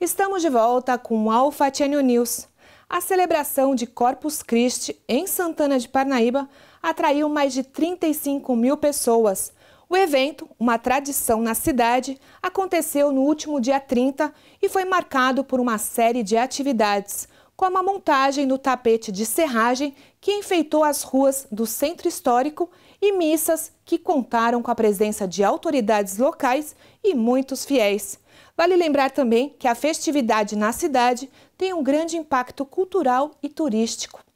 Estamos de volta com Alfa Tênio News. A celebração de Corpus Christi em Santana de Parnaíba atraiu mais de 35 mil pessoas. O evento, uma tradição na cidade, aconteceu no último dia 30 e foi marcado por uma série de atividades – como a montagem no tapete de serragem que enfeitou as ruas do centro histórico e missas que contaram com a presença de autoridades locais e muitos fiéis. Vale lembrar também que a festividade na cidade tem um grande impacto cultural e turístico.